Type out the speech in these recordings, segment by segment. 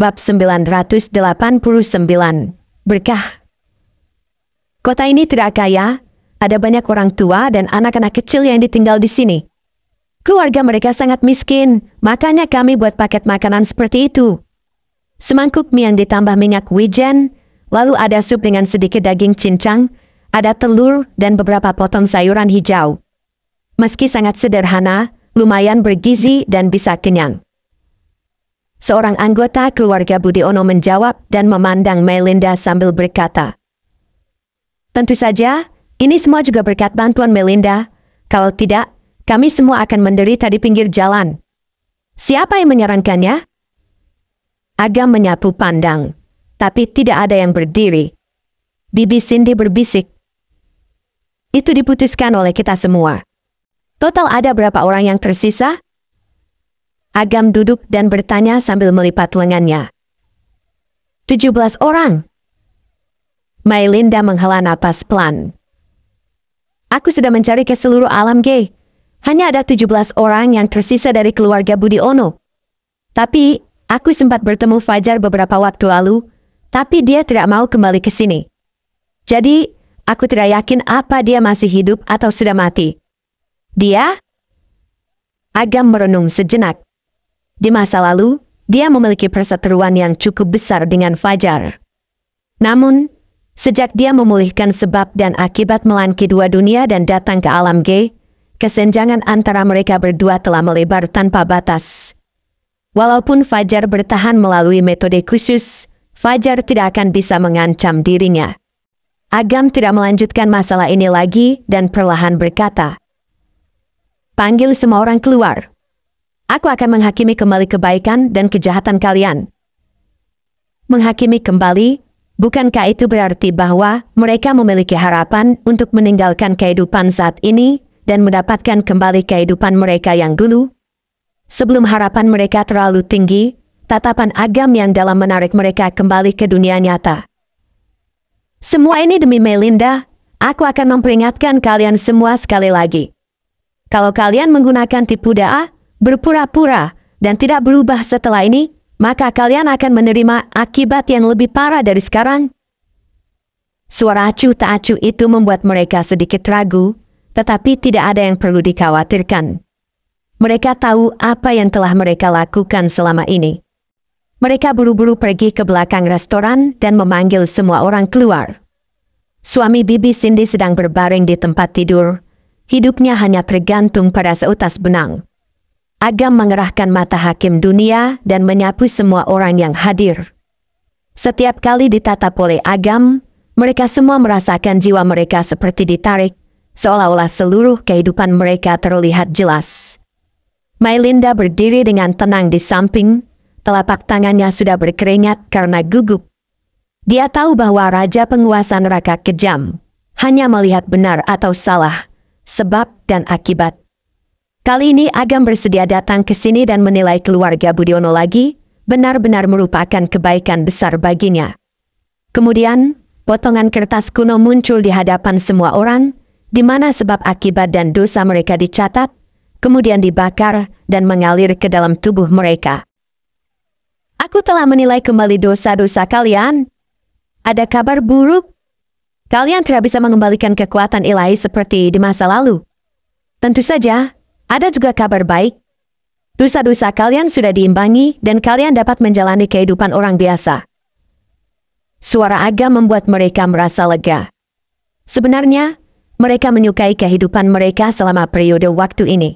Bab 989 Berkah Kota ini tidak kaya, ada banyak orang tua dan anak-anak kecil yang ditinggal di sini. Keluarga mereka sangat miskin, makanya kami buat paket makanan seperti itu. Semangkuk mie yang ditambah minyak wijen, lalu ada sup dengan sedikit daging cincang, ada telur dan beberapa potong sayuran hijau. Meski sangat sederhana, lumayan bergizi dan bisa kenyang. Seorang anggota keluarga Budiono menjawab dan memandang Melinda sambil berkata, Tentu saja, ini semua juga berkat bantuan Melinda. Kalau tidak, kami semua akan menderita di pinggir jalan. Siapa yang menyarankannya? Agam menyapu pandang, tapi tidak ada yang berdiri. Bibi Cindy berbisik. Itu diputuskan oleh kita semua. Total ada berapa orang yang tersisa? Agam duduk dan bertanya sambil melipat lengannya. 17 orang. Mailinda menghela napas pelan. Aku sudah mencari ke seluruh alam gay. Hanya ada 17 orang yang tersisa dari keluarga Budi Ono. Tapi, aku sempat bertemu Fajar beberapa waktu lalu, tapi dia tidak mau kembali ke sini. Jadi, aku tidak yakin apa dia masih hidup atau sudah mati. Dia? Agam merenung sejenak. Di masa lalu, dia memiliki perseteruan yang cukup besar dengan Fajar. Namun, sejak dia memulihkan sebab dan akibat melan dua dunia dan datang ke alam G, kesenjangan antara mereka berdua telah melebar tanpa batas. Walaupun Fajar bertahan melalui metode khusus, Fajar tidak akan bisa mengancam dirinya. Agam tidak melanjutkan masalah ini lagi dan perlahan berkata, Panggil semua orang keluar. Aku akan menghakimi kembali kebaikan dan kejahatan kalian. Menghakimi kembali, bukankah itu berarti bahwa mereka memiliki harapan untuk meninggalkan kehidupan saat ini dan mendapatkan kembali kehidupan mereka yang dulu? Sebelum harapan mereka terlalu tinggi, tatapan agam yang dalam menarik mereka kembali ke dunia nyata. Semua ini demi Melinda, aku akan memperingatkan kalian semua sekali lagi. Kalau kalian menggunakan tipu daa, berpura-pura, dan tidak berubah setelah ini, maka kalian akan menerima akibat yang lebih parah dari sekarang. Suara acu tak acu itu membuat mereka sedikit ragu, tetapi tidak ada yang perlu dikhawatirkan. Mereka tahu apa yang telah mereka lakukan selama ini. Mereka buru-buru pergi ke belakang restoran dan memanggil semua orang keluar. Suami Bibi Cindy sedang berbaring di tempat tidur. Hidupnya hanya tergantung pada seutas benang. Agam mengerahkan mata hakim dunia dan menyapu semua orang yang hadir. Setiap kali ditatap oleh Agam, mereka semua merasakan jiwa mereka seperti ditarik, seolah-olah seluruh kehidupan mereka terlihat jelas. Mailinda berdiri dengan tenang di samping, telapak tangannya sudah berkeringat karena gugup. Dia tahu bahwa Raja Penguasa Neraka kejam, hanya melihat benar atau salah, sebab dan akibat. Kali ini Agam bersedia datang ke sini dan menilai keluarga Budiono lagi, benar-benar merupakan kebaikan besar baginya. Kemudian, potongan kertas kuno muncul di hadapan semua orang, di mana sebab akibat dan dosa mereka dicatat, kemudian dibakar dan mengalir ke dalam tubuh mereka. Aku telah menilai kembali dosa-dosa kalian. Ada kabar buruk? Kalian tidak bisa mengembalikan kekuatan ilahi seperti di masa lalu. Tentu saja, ada juga kabar baik. Dosa-dosa kalian sudah diimbangi dan kalian dapat menjalani kehidupan orang biasa. Suara Aga membuat mereka merasa lega. Sebenarnya, mereka menyukai kehidupan mereka selama periode waktu ini.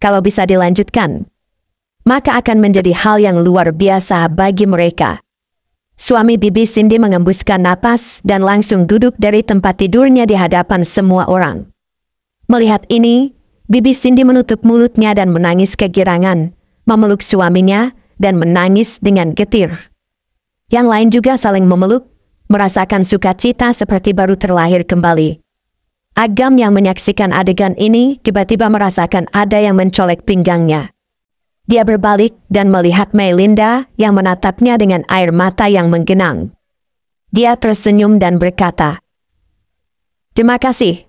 Kalau bisa dilanjutkan, maka akan menjadi hal yang luar biasa bagi mereka. Suami Bibi Cindy mengembuskan napas dan langsung duduk dari tempat tidurnya di hadapan semua orang. Melihat ini, Bibi Cindy menutup mulutnya dan menangis kegirangan, memeluk suaminya, dan menangis dengan getir. Yang lain juga saling memeluk, merasakan sukacita seperti baru terlahir kembali. Agam yang menyaksikan adegan ini tiba-tiba merasakan ada yang mencolek pinggangnya. Dia berbalik dan melihat Melinda yang menatapnya dengan air mata yang menggenang. Dia tersenyum dan berkata, Terima kasih,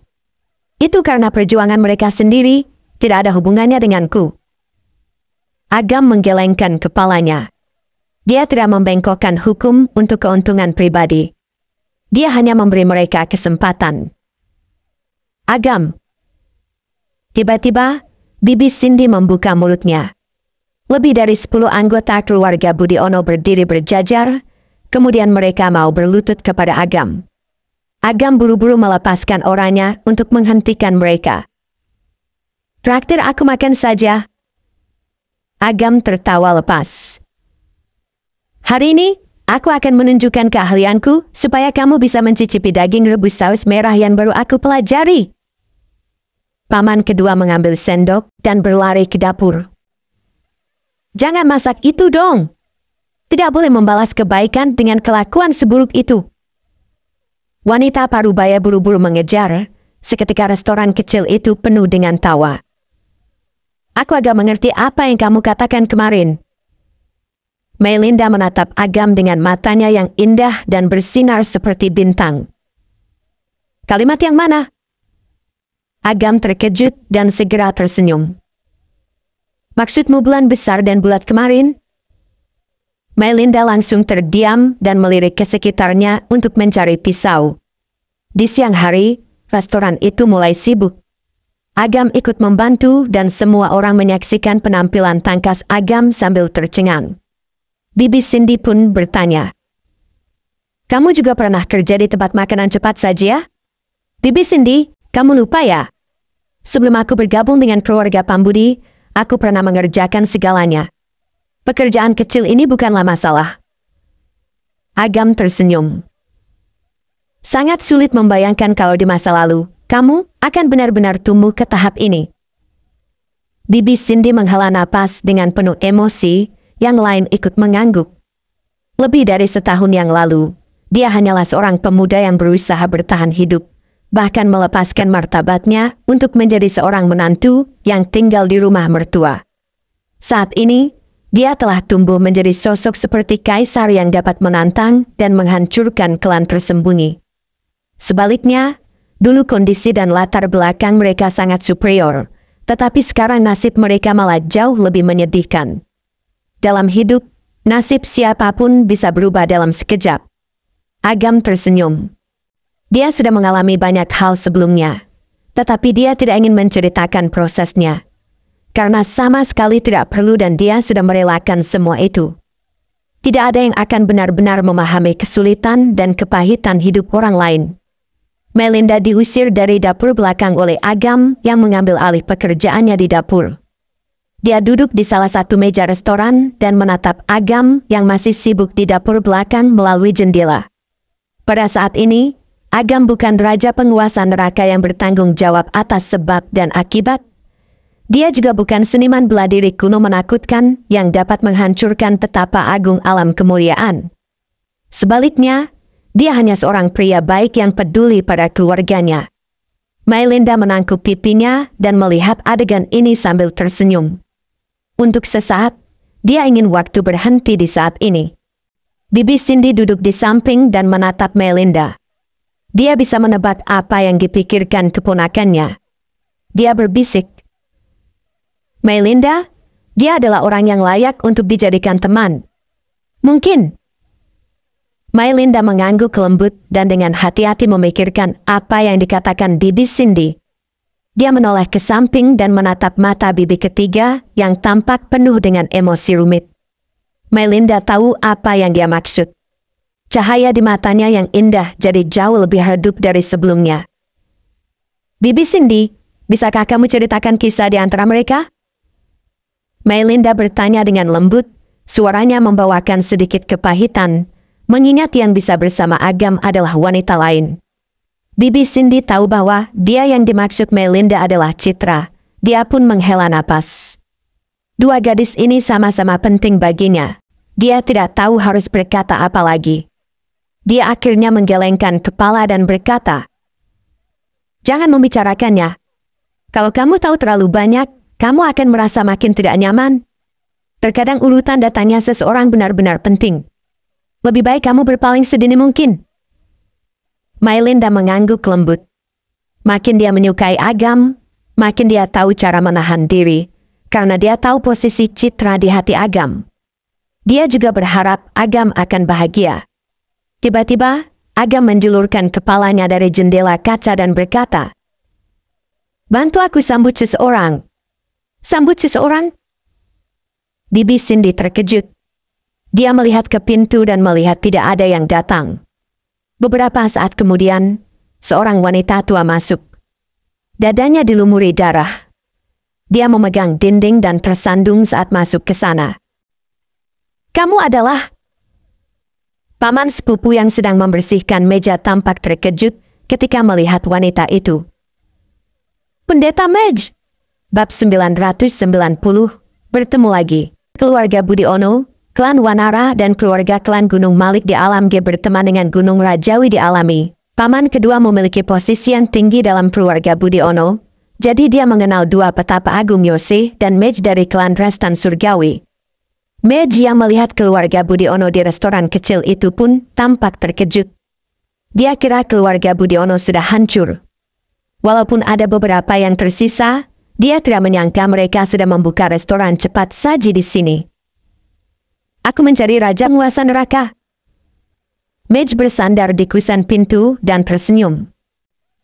itu karena perjuangan mereka sendiri, tidak ada hubungannya denganku. Agam menggelengkan kepalanya. Dia tidak membengkokkan hukum untuk keuntungan pribadi. Dia hanya memberi mereka kesempatan. Agam. Tiba-tiba, Bibi Cindy membuka mulutnya. Lebih dari sepuluh anggota keluarga Budiono berdiri berjajar, kemudian mereka mau berlutut kepada Agam. Agam buru-buru melepaskan orangnya untuk menghentikan mereka. Traktir aku makan saja. Agam tertawa lepas. Hari ini, aku akan menunjukkan keahlianku supaya kamu bisa mencicipi daging rebus saus merah yang baru aku pelajari. Paman kedua mengambil sendok dan berlari ke dapur. Jangan masak itu dong. Tidak boleh membalas kebaikan dengan kelakuan seburuk itu. Wanita parubaya buru-buru mengejar, seketika restoran kecil itu penuh dengan tawa. Aku agak mengerti apa yang kamu katakan kemarin. Melinda menatap Agam dengan matanya yang indah dan bersinar seperti bintang. Kalimat yang mana? Agam terkejut dan segera tersenyum. Maksudmu bulan besar dan bulat kemarin? Melinda langsung terdiam dan melirik ke sekitarnya untuk mencari pisau. Di siang hari, restoran itu mulai sibuk. Agam ikut membantu dan semua orang menyaksikan penampilan tangkas Agam sambil tercengang. Bibi Cindy pun bertanya, Kamu juga pernah kerja di tempat makanan cepat saja ya? Bibi Cindy, kamu lupa ya? Sebelum aku bergabung dengan keluarga Pambudi, aku pernah mengerjakan segalanya. Pekerjaan kecil ini bukanlah masalah. Agam tersenyum. Sangat sulit membayangkan kalau di masa lalu, kamu akan benar-benar tumbuh ke tahap ini. Bibi Cindy menghela napas dengan penuh emosi, yang lain ikut mengangguk. Lebih dari setahun yang lalu, dia hanyalah seorang pemuda yang berusaha bertahan hidup, bahkan melepaskan martabatnya untuk menjadi seorang menantu yang tinggal di rumah mertua. Saat ini, dia telah tumbuh menjadi sosok seperti kaisar yang dapat menantang dan menghancurkan klan tersembunyi. Sebaliknya, dulu kondisi dan latar belakang mereka sangat superior, tetapi sekarang nasib mereka malah jauh lebih menyedihkan. Dalam hidup, nasib siapapun bisa berubah dalam sekejap. Agam tersenyum. Dia sudah mengalami banyak hal sebelumnya, tetapi dia tidak ingin menceritakan prosesnya. Karena sama sekali tidak perlu dan dia sudah merelakan semua itu. Tidak ada yang akan benar-benar memahami kesulitan dan kepahitan hidup orang lain. Melinda diusir dari dapur belakang oleh Agam yang mengambil alih pekerjaannya di dapur. Dia duduk di salah satu meja restoran dan menatap Agam yang masih sibuk di dapur belakang melalui jendela. Pada saat ini, Agam bukan raja penguasa neraka yang bertanggung jawab atas sebab dan akibat, dia juga bukan seniman bela diri kuno menakutkan yang dapat menghancurkan tetapa agung alam kemuliaan. Sebaliknya, dia hanya seorang pria baik yang peduli pada keluarganya. Mailinda menangkup pipinya dan melihat adegan ini sambil tersenyum. Untuk sesaat, dia ingin waktu berhenti di saat ini. Bibi Cindy duduk di samping dan menatap Melinda. Dia bisa menebak apa yang dipikirkan keponakannya. Dia berbisik, Melinda, dia adalah orang yang layak untuk dijadikan teman. Mungkin. Melinda mengangguk lembut dan dengan hati-hati memikirkan apa yang dikatakan Bibi Cindy. Dia menoleh ke samping dan menatap mata bibi ketiga yang tampak penuh dengan emosi rumit. Melinda tahu apa yang dia maksud. Cahaya di matanya yang indah jadi jauh lebih redup dari sebelumnya. Bibi Cindy, bisakah kamu ceritakan kisah di antara mereka? Melinda bertanya dengan lembut, suaranya membawakan sedikit kepahitan, mengingat yang bisa bersama Agam adalah wanita lain. Bibi Cindy tahu bahwa dia yang dimaksud Melinda adalah Citra. Dia pun menghela napas. Dua gadis ini sama-sama penting baginya. Dia tidak tahu harus berkata apa lagi. Dia akhirnya menggelengkan kepala dan berkata, Jangan membicarakannya. Kalau kamu tahu terlalu banyak, kamu akan merasa makin tidak nyaman. Terkadang urutan datanya seseorang benar-benar penting. Lebih baik kamu berpaling sedini mungkin. Mailinda mengangguk lembut. Makin dia menyukai Agam, makin dia tahu cara menahan diri, karena dia tahu posisi citra di hati Agam. Dia juga berharap Agam akan bahagia. Tiba-tiba, Agam menjulurkan kepalanya dari jendela kaca dan berkata, Bantu aku sambut seseorang. Sambut seseorang. Bibi Cindy terkejut. Dia melihat ke pintu dan melihat tidak ada yang datang. Beberapa saat kemudian, seorang wanita tua masuk. Dadanya dilumuri darah. Dia memegang dinding dan tersandung saat masuk ke sana. Kamu adalah Paman sepupu yang sedang membersihkan meja tampak terkejut ketika melihat wanita itu. Pendeta Mej! Bab 990 Bertemu lagi Keluarga Budi Ono, klan Wanara dan keluarga klan Gunung Malik di Alam G berteman dengan Gunung Rajawi di Alami. Paman kedua memiliki posisi yang tinggi dalam keluarga Budi Ono, jadi dia mengenal dua petapa Agung Yose dan Mej dari klan Restan Surgawi. Mej yang melihat keluarga Budi Ono di restoran kecil itu pun tampak terkejut. Dia kira keluarga Budi Ono sudah hancur. Walaupun ada beberapa yang tersisa, dia tidak menyangka mereka sudah membuka restoran cepat saji di sini. Aku mencari Raja Penguasa Neraka. Mej bersandar di kusen pintu dan tersenyum.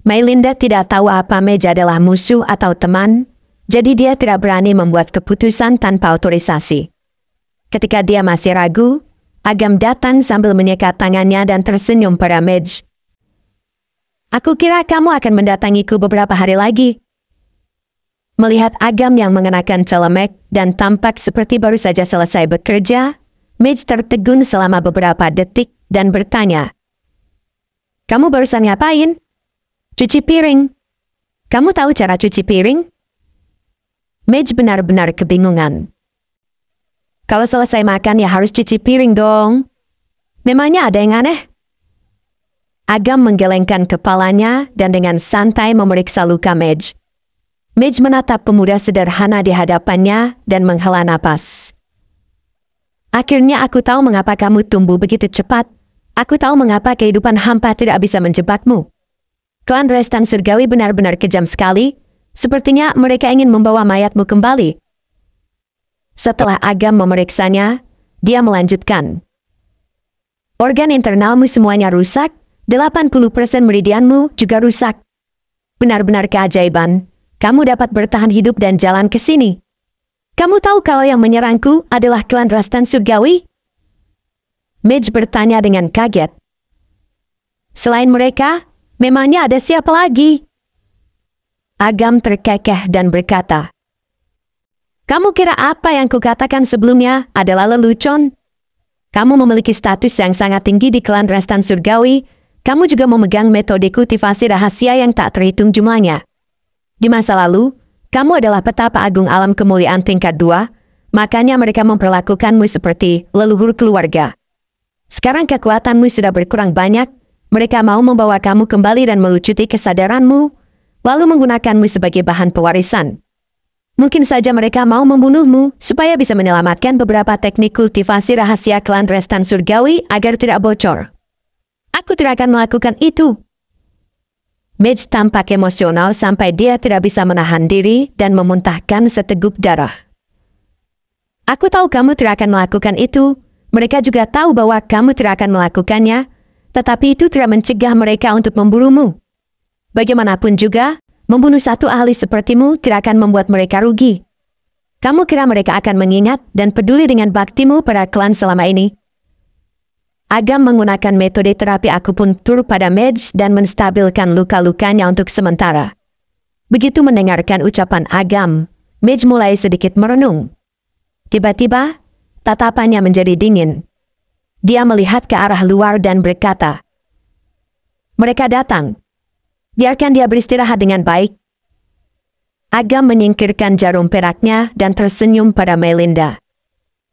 Melinda tidak tahu apa Mej adalah musuh atau teman, jadi dia tidak berani membuat keputusan tanpa otorisasi. Ketika dia masih ragu, Agam datang sambil menyeka tangannya dan tersenyum pada Mej. Aku kira kamu akan mendatangiku beberapa hari lagi. Melihat Agam yang mengenakan celemek dan tampak seperti baru saja selesai bekerja, Midge tertegun selama beberapa detik dan bertanya, Kamu barusan ngapain? Cuci piring. Kamu tahu cara cuci piring? Midge benar-benar kebingungan. Kalau selesai makan ya harus cuci piring dong. Memangnya ada yang aneh? Agam menggelengkan kepalanya dan dengan santai memeriksa luka Midge. Midge menatap pemuda sederhana di hadapannya dan menghela napas. Akhirnya aku tahu mengapa kamu tumbuh begitu cepat. Aku tahu mengapa kehidupan hampa tidak bisa menjebakmu. Klan Restan Surgawi benar-benar kejam sekali. Sepertinya mereka ingin membawa mayatmu kembali. Setelah Agam memeriksanya, dia melanjutkan. Organ internalmu semuanya rusak, 80% meridianmu juga rusak. Benar-benar keajaiban kamu dapat bertahan hidup dan jalan ke sini. Kamu tahu kalau yang menyerangku adalah klan Rastan Surgawi? Midge bertanya dengan kaget. Selain mereka, memangnya ada siapa lagi? Agam terkekeh dan berkata, Kamu kira apa yang kukatakan sebelumnya adalah lelucon? Kamu memiliki status yang sangat tinggi di klan Rastan Surgawi, kamu juga memegang metode kultivasi rahasia yang tak terhitung jumlahnya. Di masa lalu, kamu adalah petapa agung alam kemuliaan tingkat dua, makanya mereka memperlakukanmu seperti leluhur keluarga. Sekarang kekuatanmu sudah berkurang banyak, mereka mau membawa kamu kembali dan melucuti kesadaranmu, lalu menggunakanmu sebagai bahan pewarisan. Mungkin saja mereka mau membunuhmu supaya bisa menyelamatkan beberapa teknik kultivasi rahasia klan Restan Surgawi agar tidak bocor. Aku tidak akan melakukan itu, Midge tampak emosional sampai dia tidak bisa menahan diri dan memuntahkan seteguk darah. Aku tahu kamu tidak akan melakukan itu. Mereka juga tahu bahwa kamu tidak akan melakukannya, tetapi itu tidak mencegah mereka untuk memburumu. Bagaimanapun juga, membunuh satu ahli sepertimu tidak akan membuat mereka rugi. Kamu kira mereka akan mengingat dan peduli dengan baktimu pada klan selama ini? Agam menggunakan metode terapi akupuntur pada Medj dan menstabilkan luka-lukanya untuk sementara. Begitu mendengarkan ucapan Agam, Medj mulai sedikit merenung. Tiba-tiba, tatapannya menjadi dingin. Dia melihat ke arah luar dan berkata, Mereka datang. Biarkan dia beristirahat dengan baik. Agam menyingkirkan jarum peraknya dan tersenyum pada Melinda.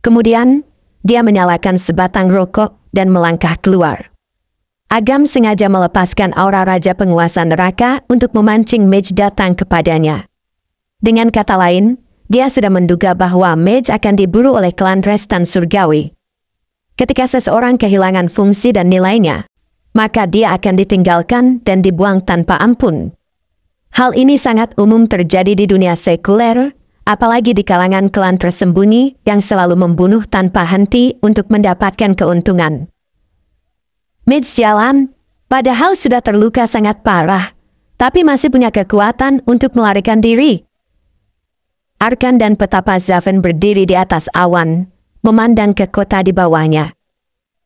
Kemudian, dia menyalakan sebatang rokok dan melangkah keluar. Agam sengaja melepaskan aura Raja Penguasa Neraka untuk memancing Mage datang kepadanya. Dengan kata lain, dia sudah menduga bahwa Mage akan diburu oleh klan Restan Surgawi. Ketika seseorang kehilangan fungsi dan nilainya, maka dia akan ditinggalkan dan dibuang tanpa ampun. Hal ini sangat umum terjadi di dunia sekuler, apalagi di kalangan klan tersembunyi yang selalu membunuh tanpa henti untuk mendapatkan keuntungan. Mitch jalan, padahal sudah terluka sangat parah, tapi masih punya kekuatan untuk melarikan diri. Arkan dan petapa Zaven berdiri di atas awan, memandang ke kota di bawahnya.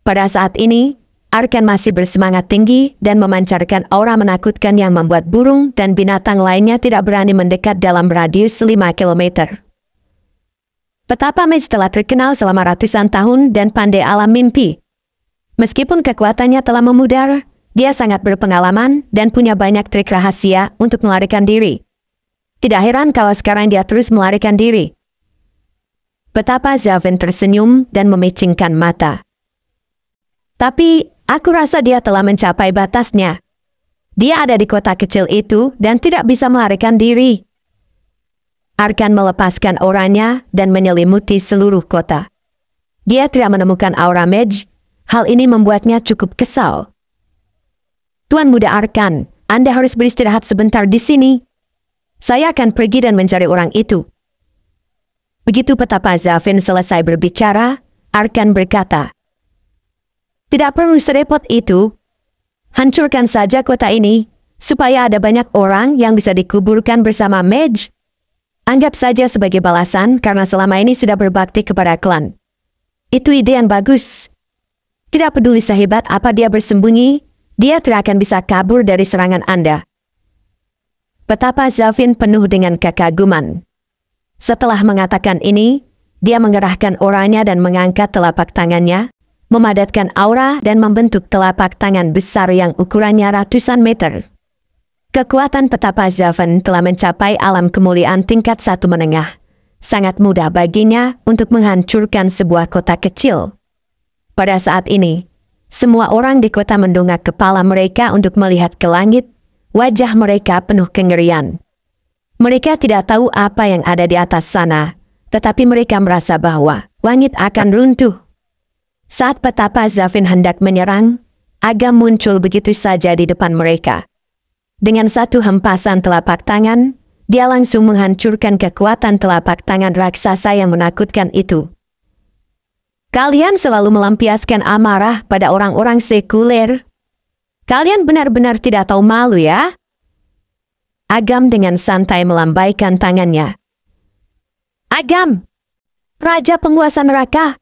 Pada saat ini, Arkan masih bersemangat tinggi dan memancarkan aura menakutkan yang membuat burung dan binatang lainnya tidak berani mendekat dalam radius 5 km. Petapa Mage telah terkenal selama ratusan tahun dan pandai alam mimpi. Meskipun kekuatannya telah memudar, dia sangat berpengalaman dan punya banyak trik rahasia untuk melarikan diri. Tidak heran kalau sekarang dia terus melarikan diri. Petapa Zavin tersenyum dan memicingkan mata. Tapi, Aku rasa dia telah mencapai batasnya. Dia ada di kota kecil itu dan tidak bisa melarikan diri. Arkan melepaskan orangnya dan menyelimuti seluruh kota. Dia tidak menemukan aura Mage, hal ini membuatnya cukup kesal. Tuan Muda Arkan, Anda harus beristirahat sebentar di sini. Saya akan pergi dan mencari orang itu. Begitu petapa Zafin selesai berbicara, Arkan berkata, tidak perlu serepot itu. Hancurkan saja kota ini, supaya ada banyak orang yang bisa dikuburkan bersama Mej. Anggap saja sebagai balasan karena selama ini sudah berbakti kepada klan. Itu ide yang bagus. Tidak peduli sehebat apa dia bersembunyi, dia tidak akan bisa kabur dari serangan Anda. Betapa Zavin penuh dengan kekaguman. Setelah mengatakan ini, dia mengerahkan orangnya dan mengangkat telapak tangannya, memadatkan aura dan membentuk telapak tangan besar yang ukurannya ratusan meter. Kekuatan petapa Zaven telah mencapai alam kemuliaan tingkat satu menengah. Sangat mudah baginya untuk menghancurkan sebuah kota kecil. Pada saat ini, semua orang di kota mendongak kepala mereka untuk melihat ke langit, wajah mereka penuh kengerian. Mereka tidak tahu apa yang ada di atas sana, tetapi mereka merasa bahwa langit akan runtuh. Saat petapa Zafin hendak menyerang, Agam muncul begitu saja di depan mereka. Dengan satu hempasan telapak tangan, dia langsung menghancurkan kekuatan telapak tangan raksasa yang menakutkan itu. Kalian selalu melampiaskan amarah pada orang-orang sekuler. Kalian benar-benar tidak tahu malu ya? Agam dengan santai melambaikan tangannya. Agam! Raja penguasa neraka,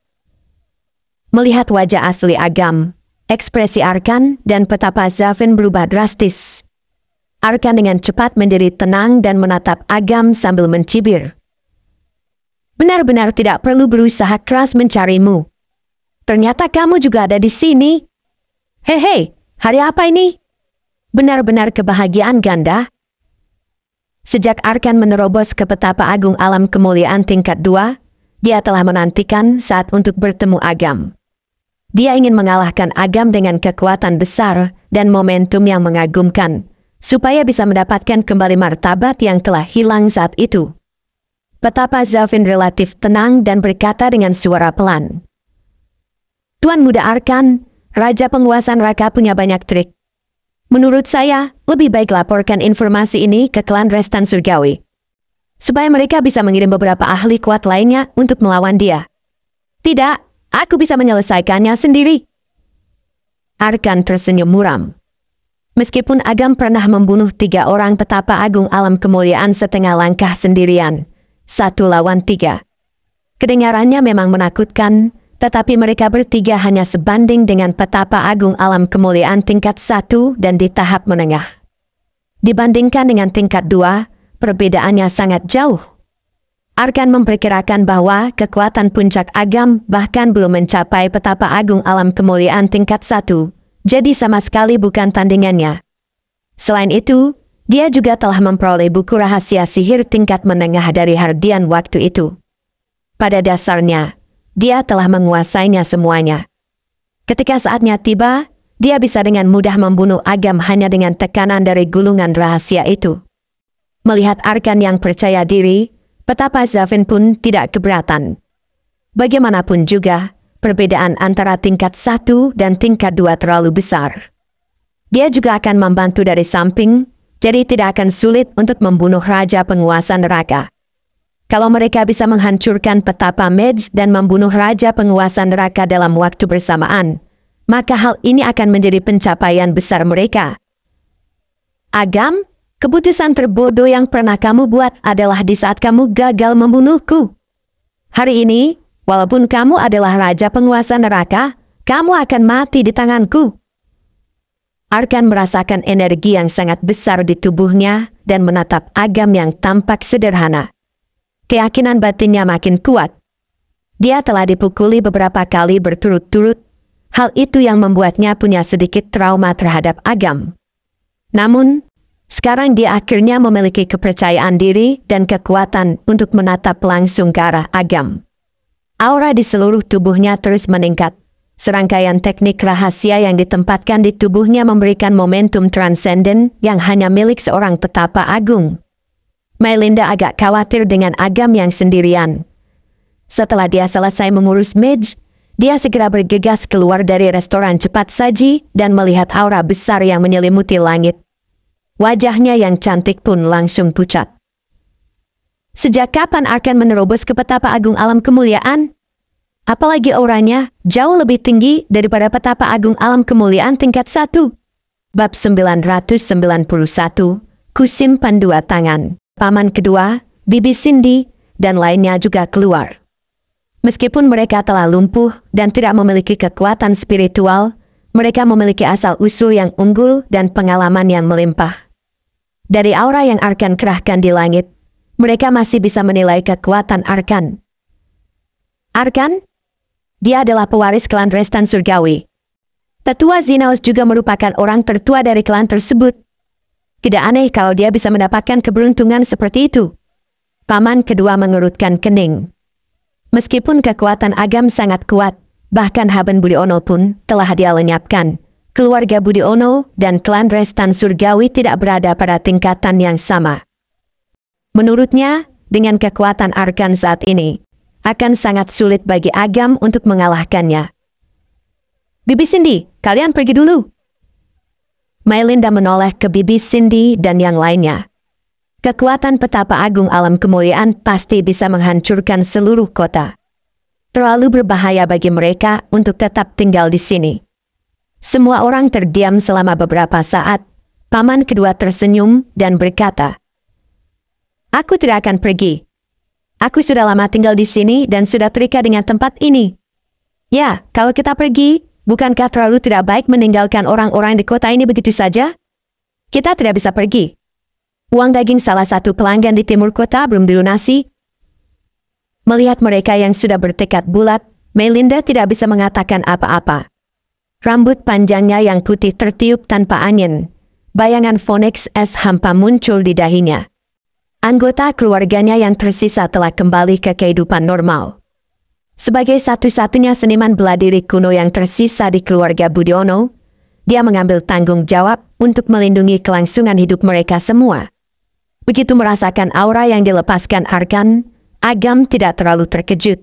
Melihat wajah asli Agam, ekspresi Arkan dan petapa Zafin berubah drastis. Arkan dengan cepat menjadi tenang dan menatap Agam sambil mencibir. Benar-benar tidak perlu berusaha keras mencarimu. Ternyata kamu juga ada di sini. Hehe, hari apa ini? Benar-benar kebahagiaan ganda. Sejak Arkan menerobos ke petapa agung alam kemuliaan tingkat 2, dia telah menantikan saat untuk bertemu Agam. Dia ingin mengalahkan Agam dengan kekuatan besar dan momentum yang mengagumkan, supaya bisa mendapatkan kembali martabat yang telah hilang saat itu. Betapa Zavin relatif tenang dan berkata dengan suara pelan. Tuan Muda Arkan, Raja Penguasaan Raka punya banyak trik. Menurut saya, lebih baik laporkan informasi ini ke klan Restan Surgawi. Supaya mereka bisa mengirim beberapa ahli kuat lainnya untuk melawan dia. Tidak, Aku bisa menyelesaikannya sendiri. Arkan tersenyum muram. Meskipun Agam pernah membunuh tiga orang petapa agung alam kemuliaan setengah langkah sendirian, satu lawan tiga. Kedengarannya memang menakutkan, tetapi mereka bertiga hanya sebanding dengan petapa agung alam kemuliaan tingkat satu dan di tahap menengah. Dibandingkan dengan tingkat dua, perbedaannya sangat jauh. Arkan memperkirakan bahwa kekuatan puncak agam bahkan belum mencapai petapa agung alam kemuliaan tingkat satu, jadi sama sekali bukan tandingannya. Selain itu, dia juga telah memperoleh buku rahasia sihir tingkat menengah dari Hardian waktu itu. Pada dasarnya, dia telah menguasainya semuanya. Ketika saatnya tiba, dia bisa dengan mudah membunuh Agam hanya dengan tekanan dari gulungan rahasia itu. Melihat Arkan yang percaya diri, Petapa Zavin pun tidak keberatan. Bagaimanapun juga, perbedaan antara tingkat satu dan tingkat dua terlalu besar. Dia juga akan membantu dari samping, jadi tidak akan sulit untuk membunuh Raja Penguasa Neraka. Kalau mereka bisa menghancurkan petapa Mej dan membunuh Raja Penguasa Neraka dalam waktu bersamaan, maka hal ini akan menjadi pencapaian besar mereka. Agam, Keputusan terbodoh yang pernah kamu buat adalah di saat kamu gagal membunuhku. Hari ini, walaupun kamu adalah raja penguasa neraka, kamu akan mati di tanganku. Arkan merasakan energi yang sangat besar di tubuhnya dan menatap agam yang tampak sederhana. Keyakinan batinnya makin kuat. Dia telah dipukuli beberapa kali berturut-turut. Hal itu yang membuatnya punya sedikit trauma terhadap agam. Namun, sekarang dia akhirnya memiliki kepercayaan diri dan kekuatan untuk menatap langsung ke arah agam. Aura di seluruh tubuhnya terus meningkat. Serangkaian teknik rahasia yang ditempatkan di tubuhnya memberikan momentum transenden yang hanya milik seorang petapa agung. Melinda agak khawatir dengan agam yang sendirian. Setelah dia selesai mengurus Midge, dia segera bergegas keluar dari restoran cepat saji dan melihat aura besar yang menyelimuti langit. Wajahnya yang cantik pun langsung pucat. Sejak kapan akan menerobos ke petapa agung alam kemuliaan? Apalagi auranya jauh lebih tinggi daripada petapa agung alam kemuliaan tingkat 1. Bab 991 Kusim Pandua Tangan Paman kedua, Bibi Cindy, dan lainnya juga keluar. Meskipun mereka telah lumpuh dan tidak memiliki kekuatan spiritual, mereka memiliki asal-usul yang unggul dan pengalaman yang melimpah. Dari aura yang Arkan kerahkan di langit, mereka masih bisa menilai kekuatan Arkan. Arkan? Dia adalah pewaris klan Restan Surgawi. Tetua Zinaus juga merupakan orang tertua dari klan tersebut. Tidak aneh kalau dia bisa mendapatkan keberuntungan seperti itu. Paman kedua mengerutkan kening. Meskipun kekuatan Agam sangat kuat, bahkan Haben Buliono pun telah dia lenyapkan keluarga Budi Ono dan klan Restan Surgawi tidak berada pada tingkatan yang sama. Menurutnya, dengan kekuatan Arkan saat ini, akan sangat sulit bagi Agam untuk mengalahkannya. Bibi Cindy, kalian pergi dulu. Melinda menoleh ke Bibi Cindy dan yang lainnya. Kekuatan petapa agung alam kemuliaan pasti bisa menghancurkan seluruh kota. Terlalu berbahaya bagi mereka untuk tetap tinggal di sini. Semua orang terdiam selama beberapa saat. Paman kedua tersenyum dan berkata, Aku tidak akan pergi. Aku sudah lama tinggal di sini dan sudah terikat dengan tempat ini. Ya, kalau kita pergi, bukankah terlalu tidak baik meninggalkan orang-orang di kota ini begitu saja? Kita tidak bisa pergi. Uang daging salah satu pelanggan di timur kota belum dilunasi. Melihat mereka yang sudah bertekad bulat, Melinda tidak bisa mengatakan apa-apa. Rambut panjangnya yang putih tertiup tanpa angin. Bayangan Phoenix S hampa muncul di dahinya. Anggota keluarganya yang tersisa telah kembali ke kehidupan normal. Sebagai satu-satunya seniman beladiri kuno yang tersisa di keluarga Budiono, dia mengambil tanggung jawab untuk melindungi kelangsungan hidup mereka semua. Begitu merasakan aura yang dilepaskan Arkan, Agam tidak terlalu terkejut.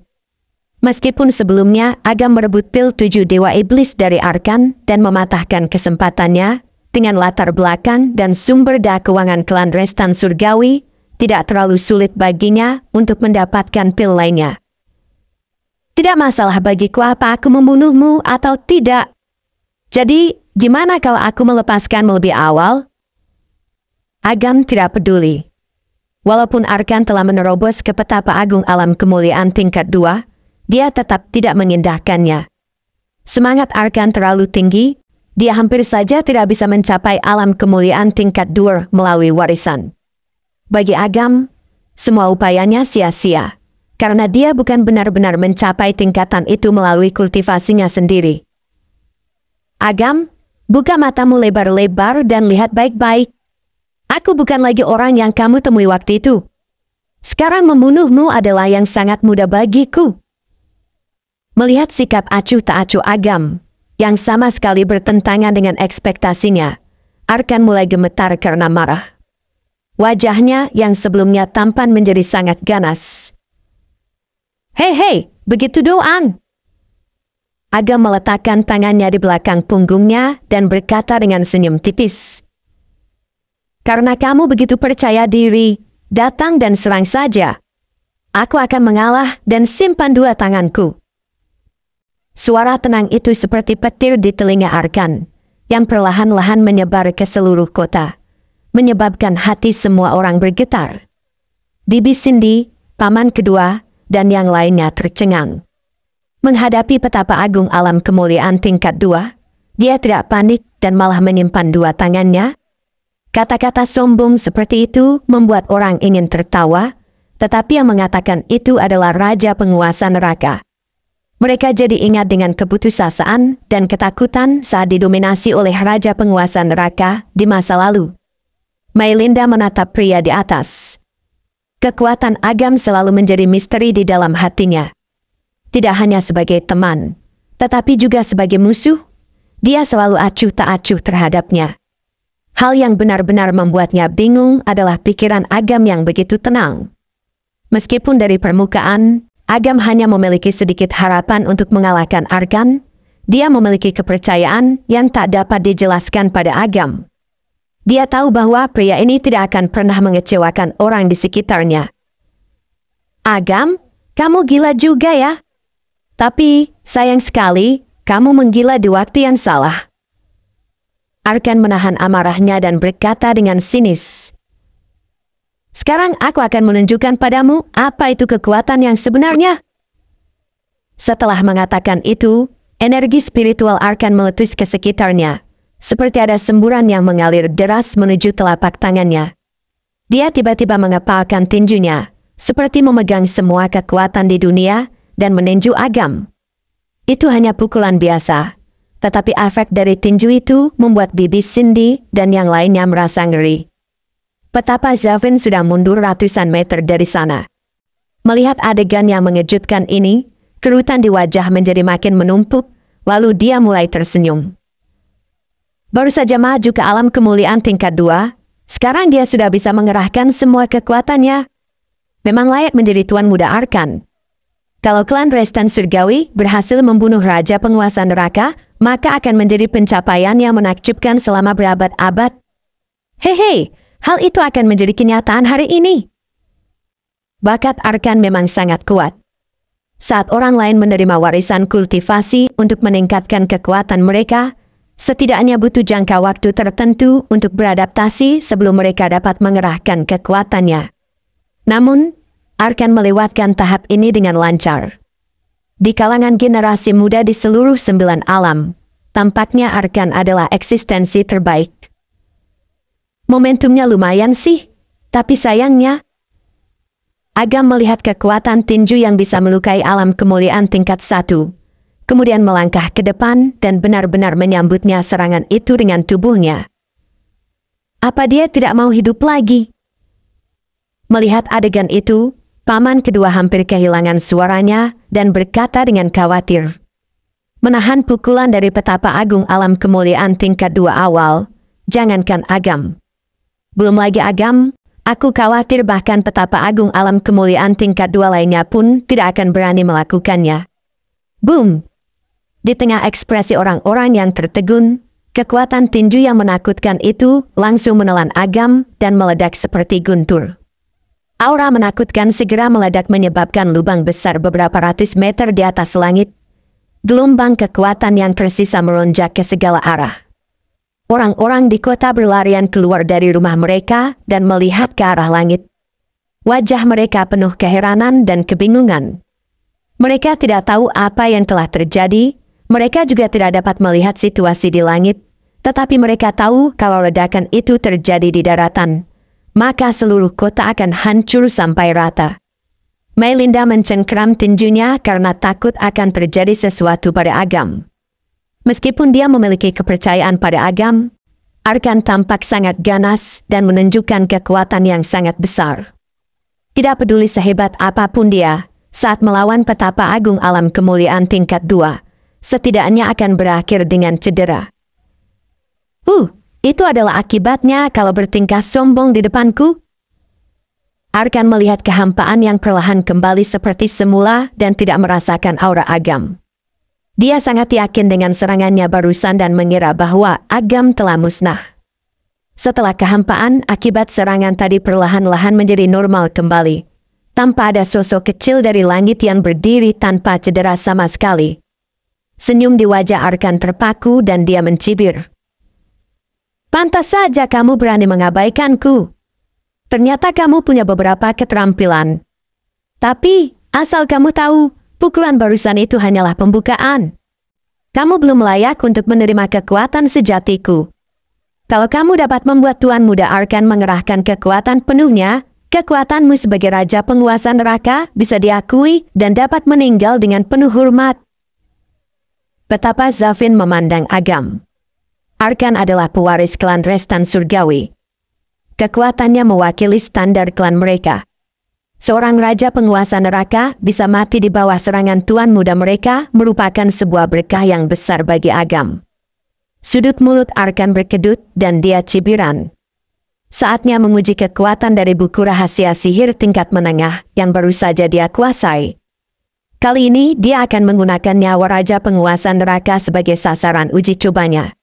Meskipun sebelumnya Agam merebut pil tujuh Dewa Iblis dari Arkan dan mematahkan kesempatannya, dengan latar belakang dan sumber daya keuangan klan Restan Surgawi, tidak terlalu sulit baginya untuk mendapatkan pil lainnya. Tidak masalah bagiku apa aku membunuhmu atau tidak. Jadi, gimana kalau aku melepaskanmu lebih awal? Agam tidak peduli. Walaupun Arkan telah menerobos ke petapa agung alam kemuliaan tingkat 2, dia tetap tidak mengindahkannya. Semangat Arkan terlalu tinggi, dia hampir saja tidak bisa mencapai alam kemuliaan tingkat dua melalui warisan. Bagi Agam, semua upayanya sia-sia, karena dia bukan benar-benar mencapai tingkatan itu melalui kultivasinya sendiri. Agam, buka matamu lebar-lebar dan lihat baik-baik. Aku bukan lagi orang yang kamu temui waktu itu. Sekarang membunuhmu adalah yang sangat mudah bagiku. Melihat sikap acuh tak acuh agam, yang sama sekali bertentangan dengan ekspektasinya, Arkan mulai gemetar karena marah. Wajahnya yang sebelumnya tampan menjadi sangat ganas. Hei hei, begitu doang! Agam meletakkan tangannya di belakang punggungnya dan berkata dengan senyum tipis. Karena kamu begitu percaya diri, datang dan serang saja. Aku akan mengalah dan simpan dua tanganku. Suara tenang itu seperti petir di telinga Arkan, yang perlahan-lahan menyebar ke seluruh kota, menyebabkan hati semua orang bergetar. Bibi Cindy, paman kedua, dan yang lainnya tercengang. Menghadapi petapa agung alam kemuliaan tingkat dua, dia tidak panik dan malah menyimpan dua tangannya. Kata-kata sombong seperti itu membuat orang ingin tertawa, tetapi yang mengatakan itu adalah Raja Penguasa Neraka. Mereka jadi ingat dengan keputusasaan dan ketakutan saat didominasi oleh raja penguasa neraka di masa lalu. Mailinda menatap pria di atas. Kekuatan agam selalu menjadi misteri di dalam hatinya. Tidak hanya sebagai teman, tetapi juga sebagai musuh, dia selalu acuh tak acuh terhadapnya. Hal yang benar-benar membuatnya bingung adalah pikiran agam yang begitu tenang. Meskipun dari permukaan, Agam hanya memiliki sedikit harapan untuk mengalahkan Arkan. Dia memiliki kepercayaan yang tak dapat dijelaskan pada Agam. Dia tahu bahwa pria ini tidak akan pernah mengecewakan orang di sekitarnya. Agam, kamu gila juga ya? Tapi, sayang sekali, kamu menggila di waktu yang salah. Arkan menahan amarahnya dan berkata dengan sinis, sekarang aku akan menunjukkan padamu apa itu kekuatan yang sebenarnya. Setelah mengatakan itu, energi spiritual Arkan meletus ke sekitarnya. Seperti ada semburan yang mengalir deras menuju telapak tangannya. Dia tiba-tiba mengepalkan tinjunya, seperti memegang semua kekuatan di dunia dan meninju agam. Itu hanya pukulan biasa, tetapi efek dari tinju itu membuat bibi Cindy dan yang lainnya merasa ngeri. Petapa Zavin sudah mundur ratusan meter dari sana. Melihat adegan yang mengejutkan ini, kerutan di wajah menjadi makin menumpuk, lalu dia mulai tersenyum. Baru saja maju ke alam kemuliaan tingkat dua, sekarang dia sudah bisa mengerahkan semua kekuatannya. Memang layak menjadi Tuan Muda Arkan. Kalau klan Restan Surgawi berhasil membunuh Raja Penguasa Neraka, maka akan menjadi pencapaian yang menakjubkan selama berabad-abad. Hehe, Hal itu akan menjadi kenyataan hari ini. Bakat Arkan memang sangat kuat. Saat orang lain menerima warisan kultivasi untuk meningkatkan kekuatan mereka, setidaknya butuh jangka waktu tertentu untuk beradaptasi sebelum mereka dapat mengerahkan kekuatannya. Namun, Arkan melewatkan tahap ini dengan lancar. Di kalangan generasi muda di seluruh sembilan alam, tampaknya Arkan adalah eksistensi terbaik Momentumnya lumayan sih, tapi sayangnya, Agam melihat kekuatan tinju yang bisa melukai alam kemuliaan tingkat satu. Kemudian melangkah ke depan dan benar-benar menyambutnya serangan itu dengan tubuhnya. Apa dia tidak mau hidup lagi? Melihat adegan itu, paman kedua hampir kehilangan suaranya dan berkata dengan khawatir. Menahan pukulan dari petapa agung alam kemuliaan tingkat dua awal, jangankan agam. Belum lagi agam, aku khawatir bahkan petapa agung alam kemuliaan tingkat dua lainnya pun tidak akan berani melakukannya. Boom! Di tengah ekspresi orang-orang yang tertegun, kekuatan tinju yang menakutkan itu langsung menelan agam dan meledak seperti guntur. Aura menakutkan segera meledak menyebabkan lubang besar beberapa ratus meter di atas langit. Gelombang kekuatan yang tersisa meronjak ke segala arah. Orang-orang di kota berlarian keluar dari rumah mereka dan melihat ke arah langit. Wajah mereka penuh keheranan dan kebingungan. Mereka tidak tahu apa yang telah terjadi, mereka juga tidak dapat melihat situasi di langit, tetapi mereka tahu kalau ledakan itu terjadi di daratan, maka seluruh kota akan hancur sampai rata. Melinda mencengkram tinjunya karena takut akan terjadi sesuatu pada Agam. Meskipun dia memiliki kepercayaan pada agam, Arkan tampak sangat ganas dan menunjukkan kekuatan yang sangat besar. Tidak peduli sehebat apapun dia, saat melawan petapa agung alam kemuliaan tingkat dua, setidaknya akan berakhir dengan cedera. Uh, itu adalah akibatnya kalau bertingkah sombong di depanku. Arkan melihat kehampaan yang perlahan kembali seperti semula dan tidak merasakan aura agam. Dia sangat yakin dengan serangannya barusan dan mengira bahwa Agam telah musnah. Setelah kehampaan akibat serangan tadi perlahan-lahan menjadi normal kembali. Tanpa ada sosok kecil dari langit yang berdiri tanpa cedera sama sekali. Senyum di wajah Arkan terpaku dan dia mencibir. Pantas saja kamu berani mengabaikanku. Ternyata kamu punya beberapa keterampilan. Tapi, asal kamu tahu, pukulan barusan itu hanyalah pembukaan. Kamu belum layak untuk menerima kekuatan sejatiku. Kalau kamu dapat membuat Tuan Muda Arkan mengerahkan kekuatan penuhnya, kekuatanmu sebagai Raja Penguasa Neraka bisa diakui dan dapat meninggal dengan penuh hormat. Betapa Zafin memandang Agam. Arkan adalah pewaris klan Restan Surgawi. Kekuatannya mewakili standar klan mereka seorang raja penguasa neraka bisa mati di bawah serangan tuan muda mereka merupakan sebuah berkah yang besar bagi Agam. Sudut mulut Arkan berkedut dan dia cibiran. Saatnya menguji kekuatan dari buku rahasia sihir tingkat menengah yang baru saja dia kuasai. Kali ini dia akan menggunakan nyawa Raja Penguasa Neraka sebagai sasaran uji cobanya.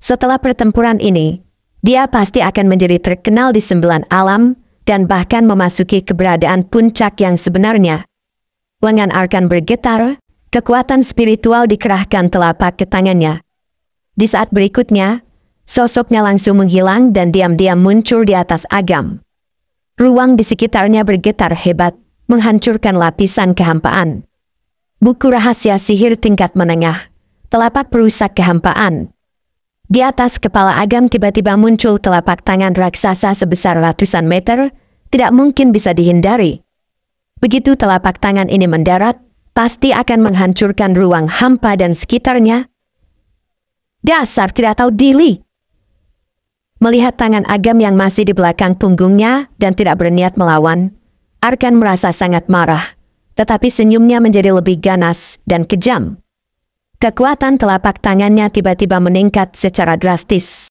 Setelah pertempuran ini, dia pasti akan menjadi terkenal di sembilan alam, dan bahkan memasuki keberadaan puncak yang sebenarnya. Lengan Arkan bergetar, kekuatan spiritual dikerahkan telapak ke tangannya. Di saat berikutnya, sosoknya langsung menghilang dan diam-diam muncul di atas agam. Ruang di sekitarnya bergetar hebat, menghancurkan lapisan kehampaan. Buku rahasia sihir tingkat menengah, telapak perusak kehampaan. Di atas kepala Agam tiba-tiba muncul telapak tangan raksasa sebesar ratusan meter, tidak mungkin bisa dihindari. Begitu telapak tangan ini mendarat, pasti akan menghancurkan ruang hampa dan sekitarnya. Dasar tidak tahu diri! Melihat tangan Agam yang masih di belakang punggungnya dan tidak berniat melawan, Arkan merasa sangat marah, tetapi senyumnya menjadi lebih ganas dan kejam. Kekuatan telapak tangannya tiba-tiba meningkat secara drastis.